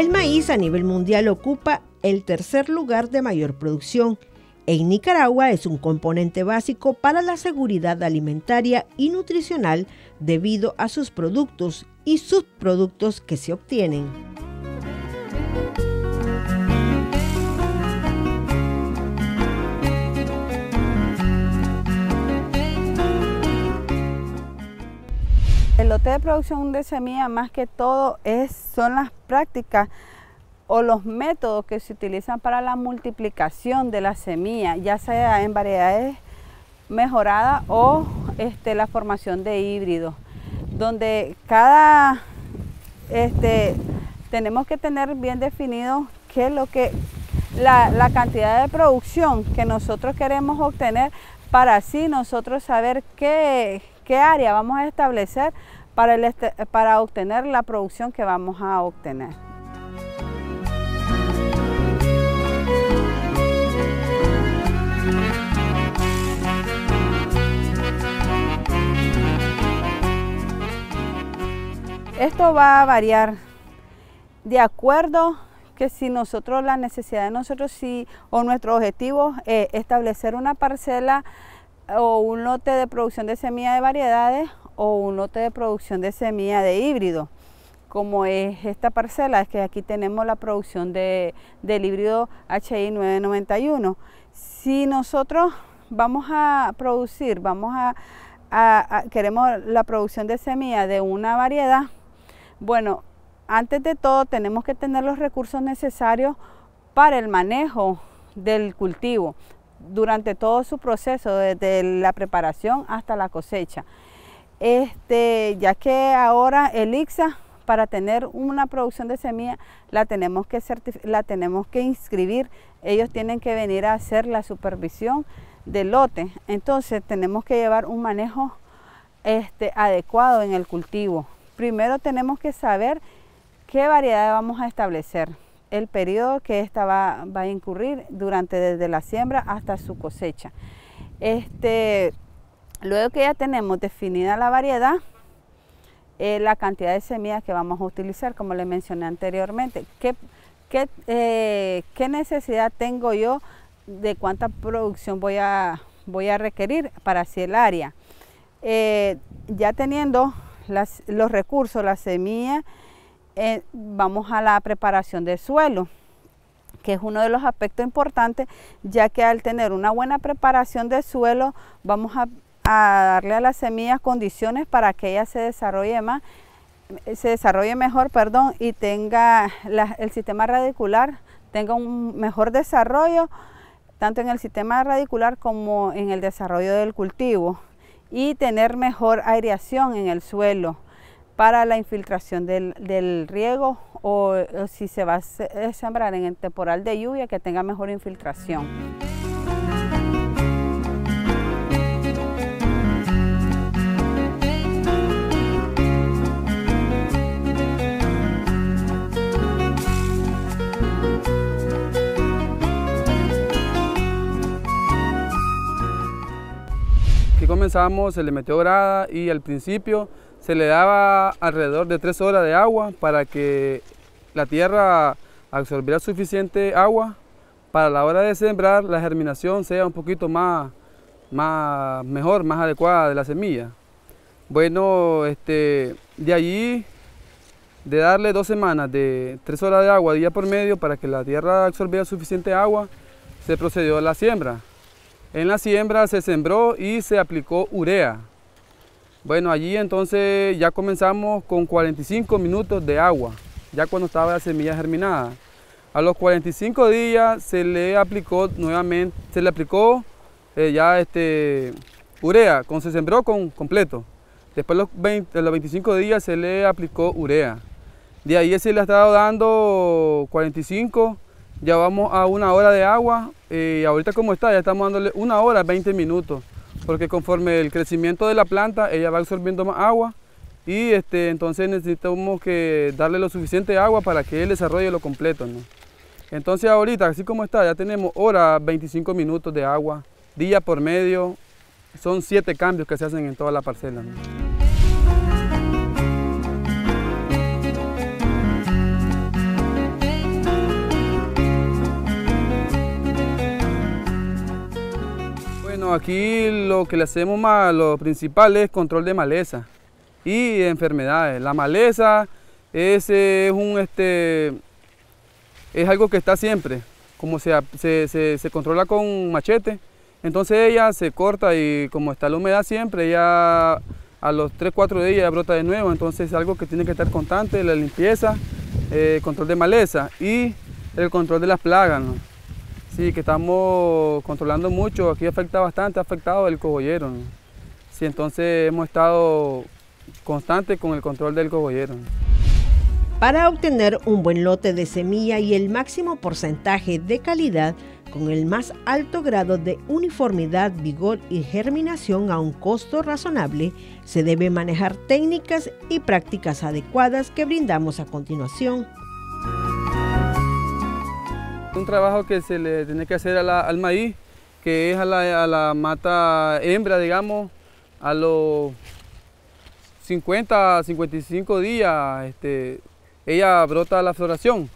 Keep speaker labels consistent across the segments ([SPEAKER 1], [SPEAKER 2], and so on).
[SPEAKER 1] El maíz a nivel mundial ocupa el tercer lugar de mayor producción. En Nicaragua es un componente básico para la seguridad alimentaria y nutricional debido a sus productos y subproductos que se obtienen.
[SPEAKER 2] El lote de producción de semilla más que todo es, son las prácticas o los métodos que se utilizan para la multiplicación de la semilla, ya sea en variedades mejoradas o este, la formación de híbridos, donde cada este, tenemos que tener bien definido qué es lo que la, cantidad de producción que nosotros queremos obtener para así nosotros saber qué, qué área vamos a establecer este, para, obtener la producción que vamos a obtener. Esto va a variar de acuerdo que si nosotros, la necesidad de nosotros, si, o nuestro objetivo es eh, establecer una parcela o un lote de producción de semilla de variedades o un lote de producción de semilla de híbrido, como es esta parcela, es que aquí tenemos la producción de, del híbrido HI991. Si nosotros vamos a producir, vamos queremos la producción de semilla de una variedad, bueno, antes de todo tenemos que tener los recursos necesarios para el manejo del cultivo, durante todo su proceso, desde la preparación hasta la cosecha. Este, ya que ahora el para tener una producción de semilla, la tenemos que, la tenemos que inscribir. Ellos tienen que venir a hacer la supervisión del lote. Entonces tenemos que llevar un manejo este, adecuado en el cultivo. Primero tenemos que saber qué variedad vamos a establecer el periodo que ésta va, a incurrir durante desde la siembra hasta su cosecha. Este, luego que ya tenemos definida la variedad, eh, la cantidad de semillas que vamos a utilizar, como le mencioné anteriormente, ¿qué, eh, necesidad tengo yo de cuánta producción voy a, voy a requerir para así el área. Eh, ya teniendo los recursos, las semillas, eh, vamos a la preparación del suelo que es uno de los aspectos importantes, ya que al tener una buena preparación del suelo, vamos a, darle a las semillas condiciones para que ellas se desarrolle más, se desarrolle mejor, y tenga el sistema radicular, tenga un mejor desarrollo, tanto en el sistema radicular como en el desarrollo del cultivo, y tener mejor aireación en el suelo para la infiltración del, riego o, si se va a eh, sembrar en el temporal de lluvia que tenga mejor infiltración.
[SPEAKER 3] Aquí comenzamos el de grada y al principio se le daba alrededor de tres horas de agua para que la tierra absorbiera suficiente agua para la hora de sembrar la germinación sea un poquito más, mejor, más adecuada de la semilla. Bueno, este, de allí, de darle dos semanas de tres horas de agua día por medio para que la tierra absorbiera suficiente agua, se procedió a la siembra. En la siembra se sembró y se aplicó urea. Bueno, allí entonces ya comenzamos con 45 minutos de agua, ya cuando estaba la semilla germinada. A los 45 días se le aplicó nuevamente, se le aplicó eh, ya este urea, con, se sembró con completo. Después los 20, los 25 días se le aplicó urea. De ahí se le ha estado dando 45, ya vamos a una hora de agua. y eh, ahorita como está, ya estamos dándole una hora 20 minutos porque conforme el crecimiento de la planta, ella va absorbiendo más agua y este, entonces necesitamos que darle lo suficiente agua para que él desarrolle lo completo. Entonces ahorita, así como está, ya tenemos hora 25 minutos de agua, día por medio, son siete cambios que se hacen en toda la parcela. aquí lo que le hacemos más, lo principal es control de maleza y enfermedades. La maleza es, este, algo que está siempre. Como se, controla con machete, entonces ella se corta y como está la humedad siempre, ya a los 3, 4 días ya brota de nuevo, entonces es algo que tiene que estar constante, la limpieza, eh, control de maleza y el control de las plagas. Sí, que estamos controlando mucho, aquí afecta bastante, ha afectado el cogollero. entonces hemos estado constantes con el control del cogollero.
[SPEAKER 1] Para obtener un buen lote de semilla y el máximo porcentaje de calidad, con el más alto grado de uniformidad, vigor y germinación a un costo razonable, se debe manejar técnicas y prácticas adecuadas que brindamos a continuación.
[SPEAKER 3] Un trabajo que se le tiene que hacer a la, al maíz, que es a la, mata hembra, digamos, a los 50, 55 días, este, ella brota la floración.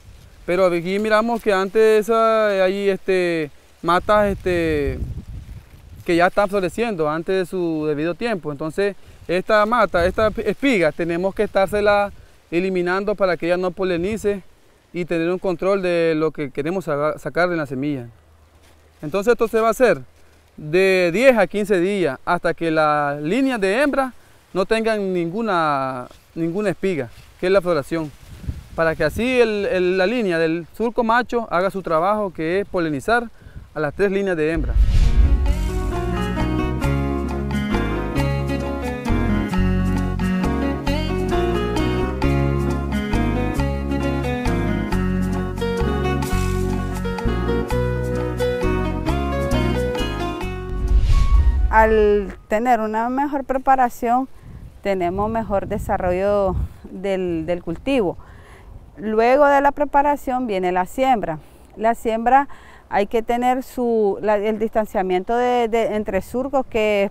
[SPEAKER 3] Pero aquí miramos que antes eh, hay este, matas este, que ya están floreciendo antes de su debido tiempo. Entonces, esta mata, esta espiga, tenemos que estársela eliminando para que ella no polinice y tener un control de lo que queremos sacar de la semilla. Entonces esto se va a hacer de 10 a 15 días hasta que las líneas de hembra no tengan ninguna, ninguna espiga, que es la floración, para que así la línea del surco macho haga su trabajo que es polinizar a las tres líneas de hembra.
[SPEAKER 2] al tener una mejor preparación, tenemos mejor desarrollo del, cultivo. Luego de la preparación viene la siembra. La siembra hay que tener el distanciamiento entre surcos que es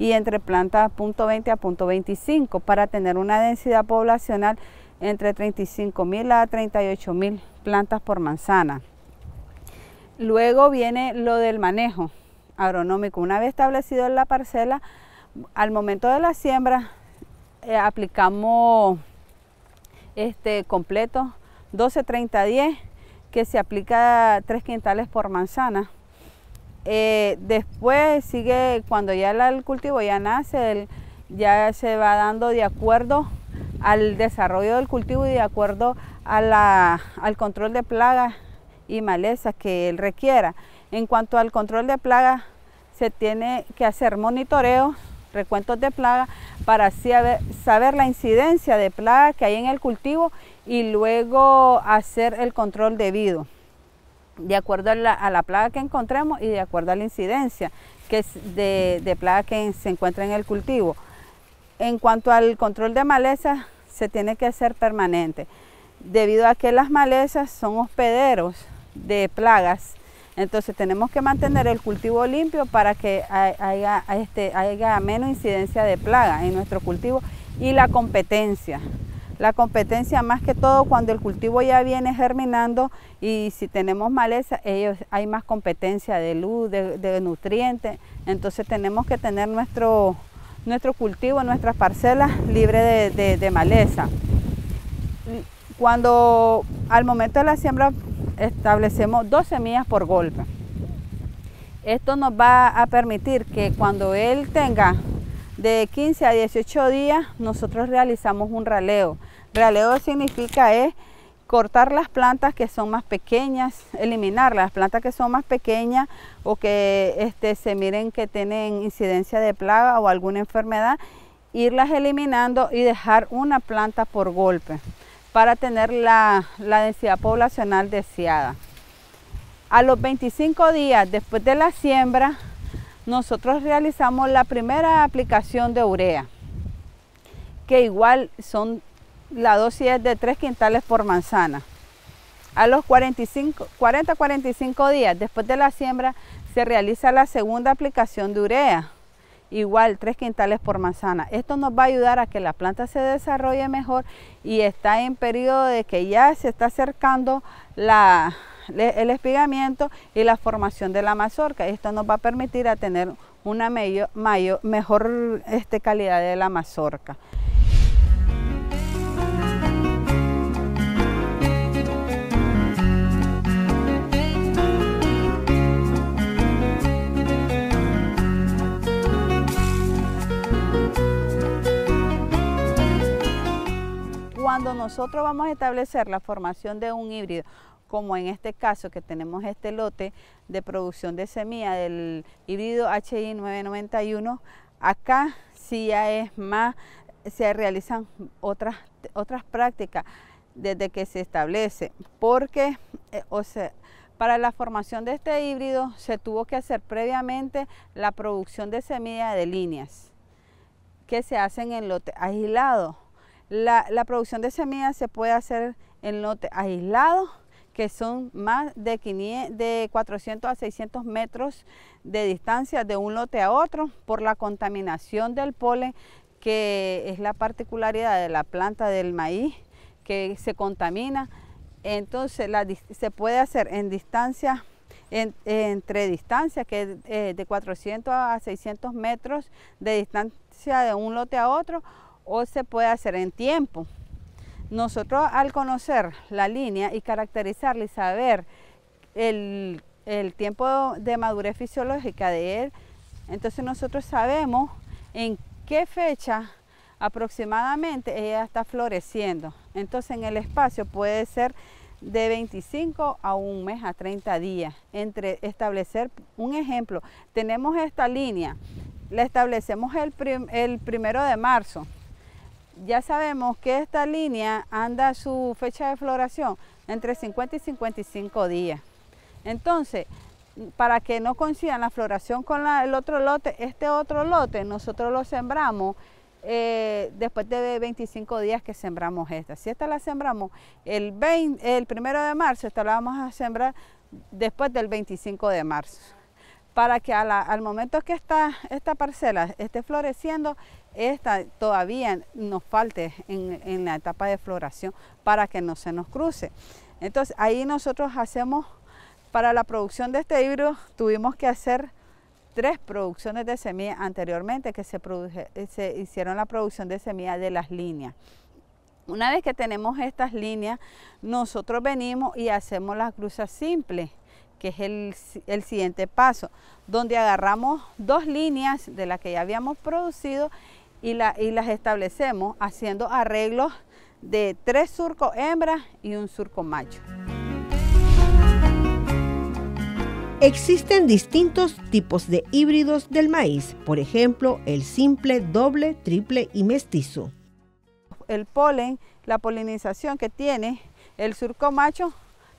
[SPEAKER 2] y entre plantas punto .20 a para tener una densidad poblacional entre 35.000 a 38.000 plantas por manzana. Luego viene lo del manejo agronómico. Una vez establecido en la parcela, al momento de la siembra eh, aplicamos este completo 12 10 que se aplica tres quintales por manzana. Eh, después sigue cuando ya el cultivo ya nace, ya se va dando de acuerdo al desarrollo del cultivo y de acuerdo al control de plagas y malezas que él requiera. En cuanto al control de plagas, se tiene que hacer monitoreo, recuentos de plagas, para así saber la incidencia de plagas que hay en el cultivo y luego hacer el control debido, de acuerdo a la, plaga que encontremos y de acuerdo a la incidencia que es de, de plaga que se encuentra en el cultivo. En cuanto al control de malezas, se tiene que hacer permanente, debido a que las malezas son hospederos de plagas entonces tenemos que mantener el cultivo limpio para que este, haya, menos incidencia de plaga en nuestro cultivo y la competencia. La competencia más que todo cuando el cultivo ya viene germinando y si tenemos maleza, ellos, hay más competencia de luz, de, nutrientes. Entonces tenemos que tener nuestro, nuestro cultivo, nuestras parcelas libres de maleza. Cuando al momento de la siembra establecemos dos semillas por golpe. Esto nos va a permitir que cuando él tenga de 15 a 18 días, nosotros realizamos un raleo. Raleo significa es cortar las plantas que son más pequeñas, eliminar las plantas que son más pequeñas o que este, se miren que tienen incidencia de plaga o alguna enfermedad, irlas eliminando y dejar una planta por golpe para tener la, densidad poblacional deseada. A los 25 días después de la siembra, nosotros realizamos la primera aplicación de urea, que igual son la dosis de 3 quintales por manzana. A los 40-45 días después de la siembra se realiza la segunda aplicación de urea, igual tres quintales por manzana. Esto nos va a ayudar a que la planta se desarrolle mejor y está en periodo de que ya se está acercando el espigamiento y la formación de la mazorca. Esto nos va a permitir a tener una mejor este, calidad de la mazorca. nosotros vamos a establecer la formación de un híbrido, como en este caso que tenemos este lote de producción de semilla del híbrido HI991, acá si ya es más, se realizan otras, prácticas desde que se establece, porque eh, o para la formación de este híbrido se tuvo que hacer previamente la producción de semilla de líneas que se hacen en lote aislado la, producción de semillas se puede hacer en lotes aislados, que son más de, de 400 a 600 metros de distancia de un lote a otro por la contaminación del polen, que es la particularidad de la planta del maíz, que se contamina. Entonces se puede hacer en distancia, entre distancias, que es eh, de 400 a 600 metros de distancia de un lote a otro, o se puede hacer en tiempo. Nosotros al conocer la línea y caracterizarla y saber el, tiempo de madurez fisiológica de él, entonces nosotros sabemos en qué fecha aproximadamente ella está floreciendo. Entonces en el espacio puede ser de 25 a un mes a 30 días. Entre establecer un ejemplo, tenemos esta línea, la establecemos el primero de marzo ya sabemos que esta línea anda su fecha de floración entre 50 y 55 días. Entonces, para que no coincidan la floración con el otro lote, este otro lote nosotros lo sembramos eh, después de 25 días que sembramos esta. Si esta la sembramos el, 1 el primero de marzo, esta la vamos a sembrar después del 25 de marzo para que al momento que esta, esta parcela esté floreciendo, esta todavía nos falte en, la etapa de floración para que no se nos cruce. Entonces ahí nosotros hacemos, para la producción de este híbrido tuvimos que hacer tres producciones de semilla anteriormente que se, eh, hicieron la producción de semilla de las líneas. Una vez que tenemos estas líneas, nosotros venimos y hacemos las cruzas simples que es el, siguiente paso, donde agarramos dos líneas de las que ya habíamos producido y, las establecemos haciendo arreglos de tres surcos hembras y un surco macho.
[SPEAKER 1] Existen distintos tipos de híbridos del maíz, por ejemplo, el simple, doble, triple y mestizo.
[SPEAKER 2] El polen, la polinización que tiene el surco macho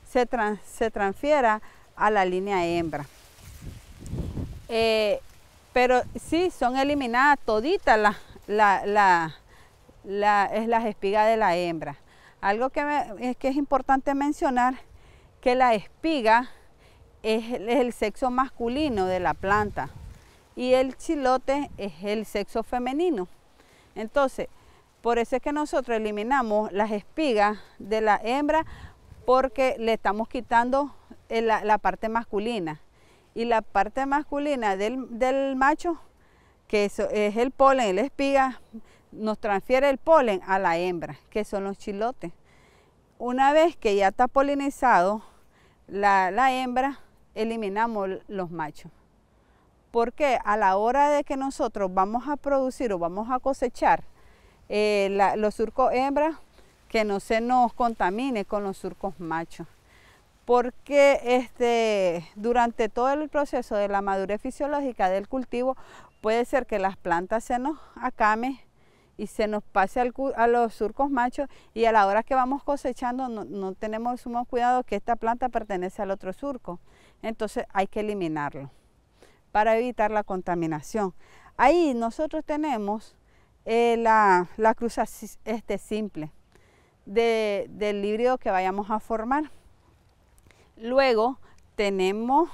[SPEAKER 2] se, se transfiera a la línea hembra. Eh, pero sí, son eliminadas toditas la, la, es las espigas de la hembra. Algo que, es importante mencionar, que la espiga es, es el sexo masculino de la planta y el chilote es el sexo femenino. Entonces, por eso es que nosotros eliminamos las espigas de la hembra porque le estamos quitando la, parte masculina. Y la parte masculina del, macho, que es, el polen, la espiga, nos transfiere el polen a la hembra, que son los chilotes. Una vez que ya está polinizado la, hembra, eliminamos los machos. Porque a la hora de que nosotros vamos a producir o vamos a cosechar eh, los surcos hembra que no se nos contamine con los surcos machos porque este, durante todo el proceso de la madurez fisiológica del cultivo puede ser que las plantas se nos acame y se nos pase a los surcos machos y a la hora que vamos cosechando no, tenemos sumo cuidado que esta planta pertenece al otro surco. Entonces hay que eliminarlo para evitar la contaminación. Ahí nosotros tenemos eh, la, cruz cruza este, simple del híbrido que vayamos a formar. Luego tenemos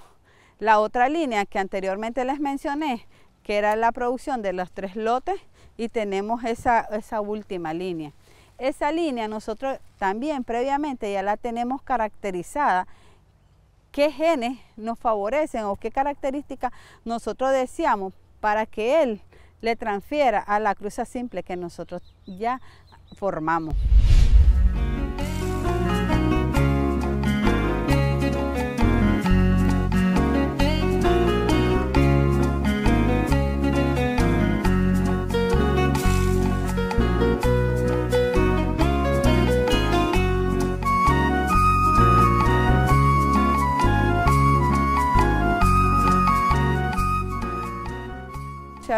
[SPEAKER 2] la otra línea que anteriormente les mencioné, que era la producción de los tres lotes y tenemos esa, última línea. Esa línea nosotros también previamente ya la tenemos caracterizada qué genes nos favorecen o qué características nosotros deseamos para que él le transfiera a la cruza simple que nosotros ya formamos.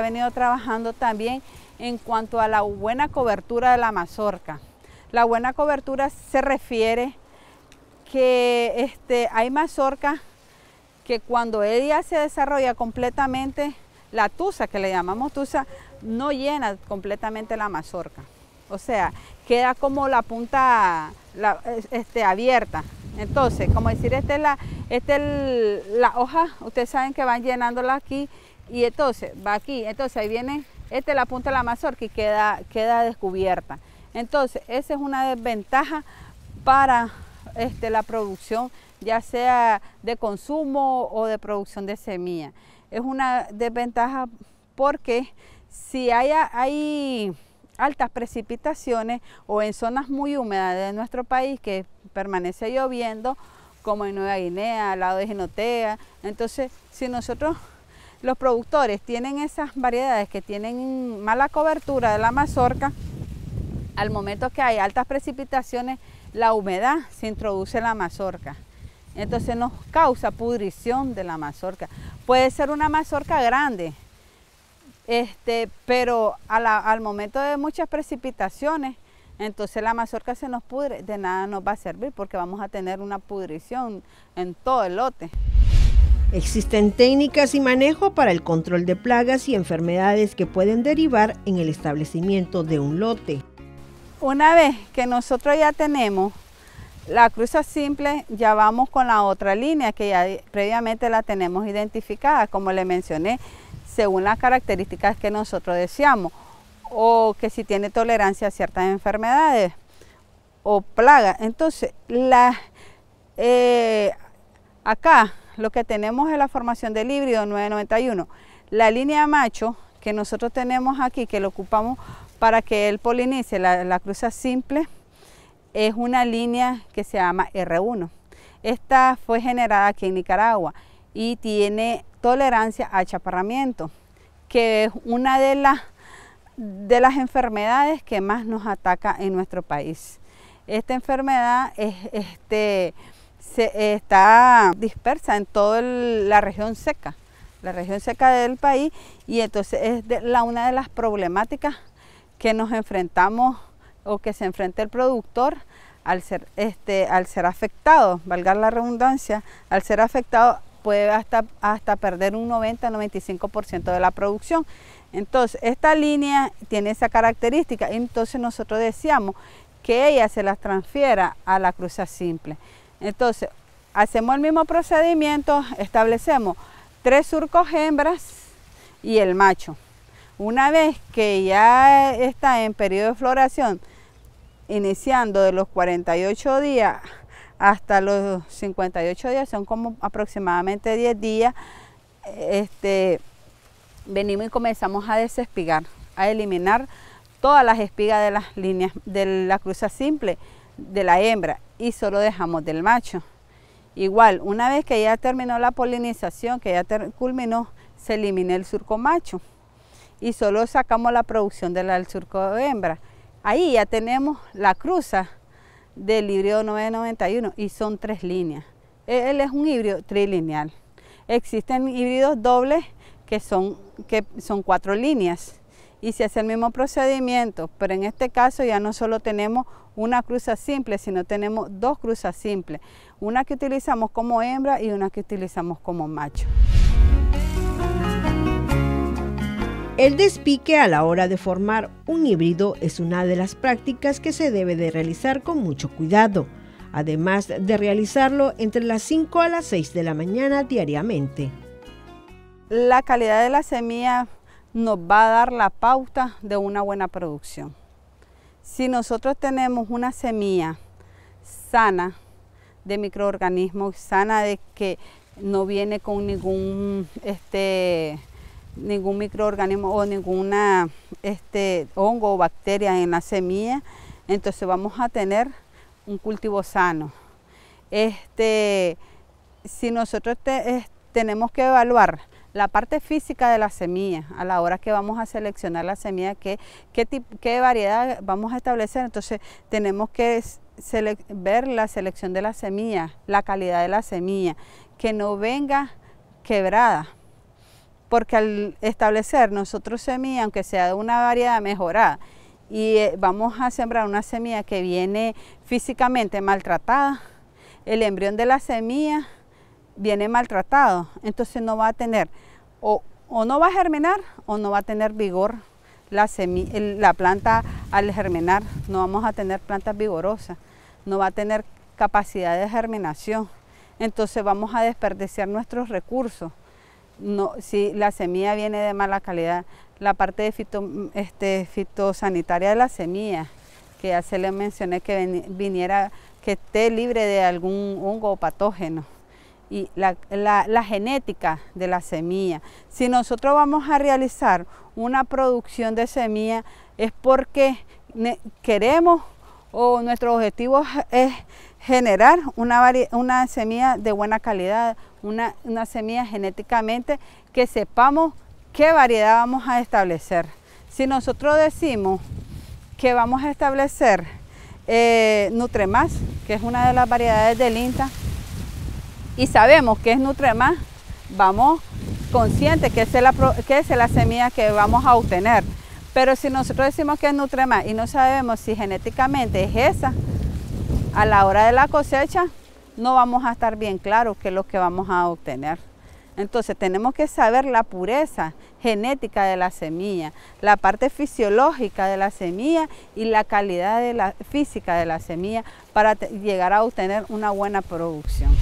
[SPEAKER 2] venido trabajando también en cuanto a la buena cobertura de la mazorca. La buena cobertura se refiere que este, hay mazorca que cuando ella se desarrolla completamente, la tusa, que le llamamos tusa, no llena completamente la mazorca. O sea, queda como la punta este, abierta. Entonces, como decir, esta es, la, esta la hoja, ustedes saben que van llenándola aquí y entonces va aquí, entonces ahí viene, esta es la punta de la mazorca y queda, queda descubierta. Entonces, esa es una desventaja para este, la producción, ya sea de consumo o de producción de semilla. Es una desventaja porque si hay, hay altas precipitaciones o en zonas muy húmedas de nuestro país que permanece lloviendo, como en Nueva Guinea, al lado de Genotea, entonces si nosotros los productores tienen esas variedades que tienen mala cobertura de la mazorca, al momento que hay altas precipitaciones, la humedad se introduce en la mazorca. Entonces nos causa pudrición de la mazorca. Puede ser una mazorca grande, este, pero al momento de muchas precipitaciones, entonces la mazorca se nos pudre, de nada nos va a servir porque vamos a tener una pudrición en todo el lote.
[SPEAKER 1] Existen técnicas y manejo para el control de plagas y enfermedades que pueden derivar en el establecimiento de un lote.
[SPEAKER 2] Una vez que nosotros ya tenemos la cruza simple, ya vamos con la otra línea que ya previamente la tenemos identificada, como le mencioné, según las características que nosotros deseamos, o que si tiene tolerancia a ciertas enfermedades o plagas. Entonces, la, eh, acá lo que tenemos es la formación del híbrido 991. La línea macho que nosotros tenemos aquí, que lo ocupamos para que él polinice la, la cruza simple, es una línea que se llama R1. Esta fue generada aquí en Nicaragua y tiene tolerancia a chaparramiento, que es una de las, de las enfermedades que más nos ataca en nuestro país. Esta enfermedad es este, se, eh, está dispersa en toda la región seca, la región seca del país, y entonces es la, una de las problemáticas que nos enfrentamos o que se enfrenta el productor al ser, este, afectado, valga la redundancia, al ser afectado puede hasta, hasta perder un 90-95% de la producción. Entonces, esta línea tiene esa característica, entonces nosotros decíamos que ella se las transfiera a la cruza simple. Entonces, hacemos el mismo procedimiento, establecemos tres surcos hembras y el macho. Una vez que ya está en periodo de floración, iniciando de los 48 días hasta los 58 días, son como aproximadamente 10 días, este, venimos y comenzamos a desespigar, a eliminar todas las espigas de las líneas de la cruza simple de la hembra y solo dejamos del macho. Igual, una vez que ya terminó la polinización, que ya culminó, se elimina el surco macho y solo sacamos la producción de del surco de hembra. Ahí ya tenemos la cruza del híbrido 991 y son tres líneas. E-, él es un híbrido trilineal. Existen híbridos dobles que son, que son cuatro líneas y se hace el mismo procedimiento, pero en este caso ya no solo tenemos una cruza simple, si no tenemos dos cruzas simples, una que utilizamos como hembra y una que utilizamos como macho.
[SPEAKER 1] El despique a la hora de formar un híbrido es una de las prácticas que se debe de realizar con mucho cuidado, además de realizarlo entre las 5 a las 6 de la mañana diariamente.
[SPEAKER 2] La calidad de la semilla nos va a dar la pauta de una buena producción. Si nosotros tenemos una semilla sana de microorganismos, sana de que no viene con ningún este, ningún microorganismo o ninguna este, hongo o bacteria en la semilla, entonces vamos a tener un cultivo sano. Este, si nosotros tenemos que evaluar la parte física de la semilla, a la hora que vamos a seleccionar la semilla, qué, variedad vamos a establecer. Entonces tenemos que ver la selección de la semilla, la calidad de la semilla, que no venga quebrada, porque al establecer nosotros semilla, aunque sea de una variedad mejorada, y eh, vamos a sembrar una semilla que viene físicamente maltratada, el embrión de la semilla viene maltratado, entonces no va a tener o, no va a germinar o no va a tener vigor la, planta al germinar, no vamos a tener plantas vigorosas, no va a tener capacidad de germinación, entonces vamos a desperdiciar nuestros recursos. No, si la semilla viene de mala calidad, la parte este, fitosanitaria de la semilla, que ya se le mencioné que viniera, que esté libre de algún hongo o patógeno y la, genética de la semilla. Si nosotros vamos a realizar una producción de semilla es porque queremos o nuestro objetivo es generar una, semilla de buena calidad, una, semilla genéticamente que sepamos qué variedad vamos a establecer. Si nosotros decimos que vamos a establecer eh, Nutremás, que es una de las variedades del INTA, y sabemos que es nutre más vamos conscientes que es, que es la semilla que vamos a obtener. Pero si nosotros decimos que es nutre más y no sabemos si genéticamente es esa, a la hora de la cosecha no vamos a estar bien claros qué es lo que vamos a obtener. Entonces tenemos que saber la pureza genética de la semilla, la parte fisiológica de la semilla y la calidad física de la semilla para llegar a obtener una buena producción.